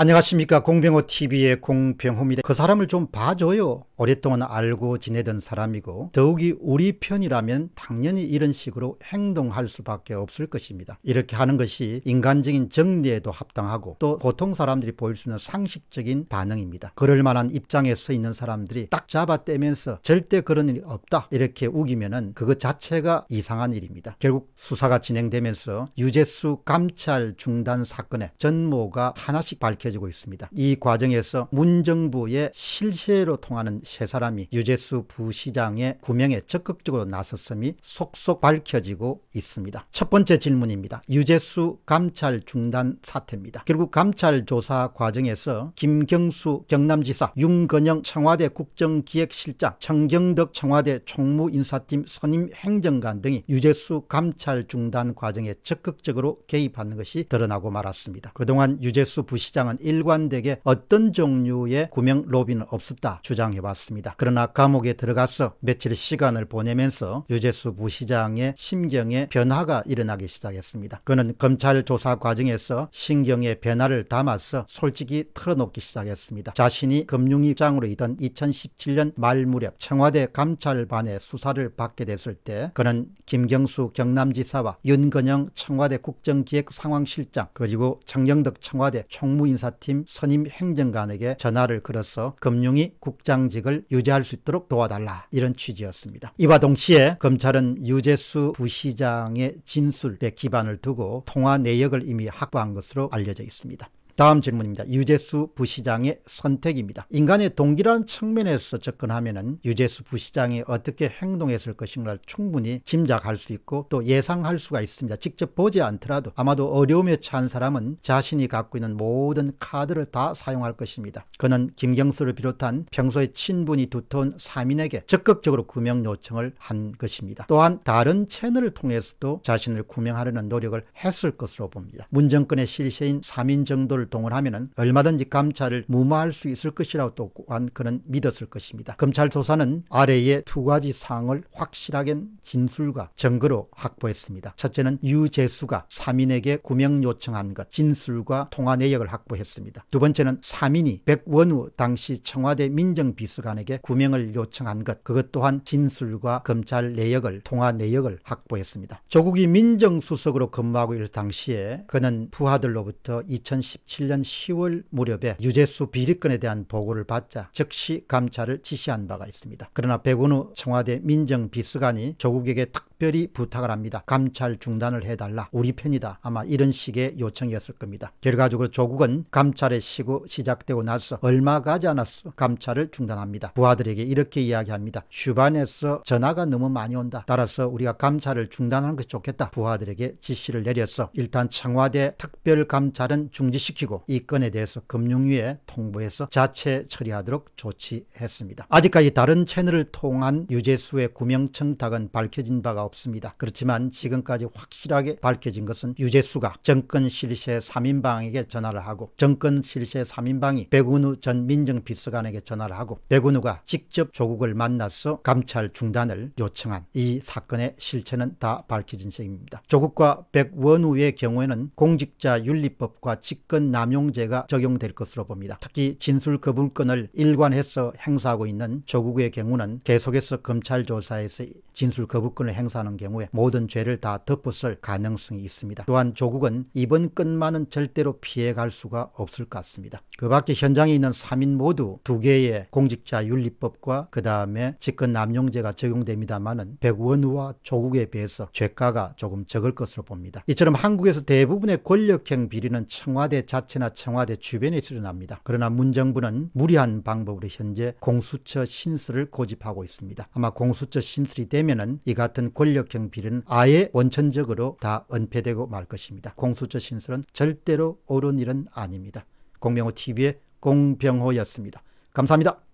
안녕하십니까 공병호TV의 공병호입니다. 그 사람을 좀 봐줘요. 오랫동안 알고 지내던 사람이고 더욱이 우리 편이라면 당연히 이런 식으로 행동할 수밖에 없을 것입니다. 이렇게 하는 것이 인간적인 정리에도 합당하고 또 보통 사람들이 보일 수 있는 상식적인 반응입니다. 그럴 만한 입장에 서 있는 사람들이 딱 잡아떼면서 절대 그런 일이 없다 이렇게 우기면 은 그것 자체가 이상한 일입니다. 결국 수사가 진행되면서 유재수 감찰 중단 사건의 전모가 하나씩 밝혀 밝혀지고 있습니다. 이 과정에서 문정부의 실세로 통하는 세 사람이 유재수 부시장의 구명에 적극적으로 나섰음이 속속 밝혀지고 있습니다. 첫 번째 질문입니다. 유재수 감찰 중단 사태입니다. 결국 감찰 조사 과정에서 김경수 경남지사, 윤건영 청와대 국정기획실장, 청경덕 청와대 총무인사팀 선임 행정관 등이 유재수 감찰 중단 과정에 적극적으로 개입하는 것이 드러나고 말았습니다. 그동안 유재수 부시장 사장은 일관되게 어떤 종류의 구명 로비는 없었다 주장해 봤습니다 그러나 감옥에 들어가서 며칠 시간을 보내면서 유재수 부시장의 심경에 변화가 일어나기 시작했습니다. 그는 검찰 조사 과정에서 신경의 변화를 담아서 솔직히 털어놓기 시작했습니다. 자신이 금융위장으로 있던 2017년 말 무렵 청와대 감찰반의 수사를 받게 됐을 때 그는 김경수 경남지사와 윤건영 청와대 국정기획상황실장 그리고 장영덕 청와대 총무인 인사팀 선임 행정관에게 전화를 걸어서 금융위 국장직을 유지할 수 있도록 도와달라 이런 취지였습니다. 이와 동시에 검찰은 유재수 부시장의 진술에 기반을 두고 통화 내역을 이미 확보한 것으로 알려져 있습니다. 다음 질문입니다. 유재수 부시장의 선택입니다. 인간의 동기라는 측면에서 접근하면 유재수 부시장이 어떻게 행동했을 것인가를 충분히 짐작할 수 있고 또 예상할 수가 있습니다. 직접 보지 않더라도 아마도 어려움에 처한 사람은 자신이 갖고 있는 모든 카드를 다 사용할 것입니다. 그는 김경수를 비롯한 평소에 친분이 두터운 3인에게 적극적으로 구명 요청을 한 것입니다. 또한 다른 채널을 통해서도 자신을 구명하려는 노력을 했을 것으로 봅니다. 문정권의 실세인 3인 정도를 동원하면 얼마든지 감찰을 무마할 수 있을 것이라고 또 또한 그는 믿었을 것입니다. 검찰 조사는 아래의 두 가지 사항을 확실하게 진술과 증거로 확보했습니다. 첫째는 유재수가 3인에게 구명 요청한 것, 진술과 통화 내역을 확보했습니다. 두 번째는 3인이 백원우 당시 청와대 민정비서관에게 구명을 요청한 것, 그것 또한 진술과 검찰 내역을, 통화 내역을 확보했습니다. 조국이 민정수석으로 근무하고 있을 당시에 그는 부하들로부터 2017 2017년 10월 무렵에 유재수 비리권에 대한 보고를 받자 즉시 감찰을 지시한 바가 있습니다. 그러나 백운우 청와대 민정비서관이 조국에게 특 각별히 부탁을 합니다. 감찰 중단을 해달라. 우리 편이다. 아마 이런 식의 요청이었을 겁니다. 결과적으로 조국은 감찰의 시고 시작되고 나서 얼마 가지 않았어 감찰을 중단합니다. 부하들에게 이렇게 이야기합니다. 슈반에서 전화가 너무 많이 온다. 따라서 우리가 감찰을 중단하는 것이 좋겠다. 부하들에게 지시를 내렸어. 일단 청와대 특별 감찰은 중지시키고 이 건에 대해서 금융위에 통보해서 자체 처리하도록 조치했습니다. 아직까지 다른 채널을 통한 유재수의 구명청탁은 밝혀진 바가 없습니다. 그렇지만 지금까지 확실하게 밝혀진 것은 유재수가 정권 실세 3인방에게 전화를 하고 정권 실세 3인방이 백운우 전 민정비서관에게 전화를 하고 백운우가 직접 조국을 만나서 감찰 중단을 요청한 이 사건의 실체는 다 밝혀진 셈입니다. 조국과 백원우의 경우에는 공직자 윤리법과 직권남용죄가 적용될 것으로 봅니다. 특히 진술 거부권을 일관해서 행사하고 있는 조국의 경우는 계속해서 검찰 조사에서 진술 거부권을 행사 사하는 경우에 모든 죄를 다 덮었을 가능성이 있습니다. 또한 조국은 이번 끝만은 절대로 피해갈 수가 없을 것 같습니다. 그 밖에 현장에 있는 3인 모두 두 개의 공직자 윤리법과 그 다음에 직권 남용죄가 적용됩니다만은 백원우와 조국에 비해서 죄가가 조금 적을 것으로 봅니다. 이처럼 한국에서 대부분의 권력형 비리는 청와대 자체나 청와대 주변에서 일어납니다. 그러나 문정부는 무리한 방법으로 현재 공수처 신설을 고집하고 있습니다. 아마 공수처 신설이 되면은 이 같은 권 권력형 비리는 아예 원천적으로 다 은폐되고 말 것입니다. 공수처 신설은 절대로 옳은 일은 아닙니다. 공명호 TV의 공병호였습니다. 감사합니다.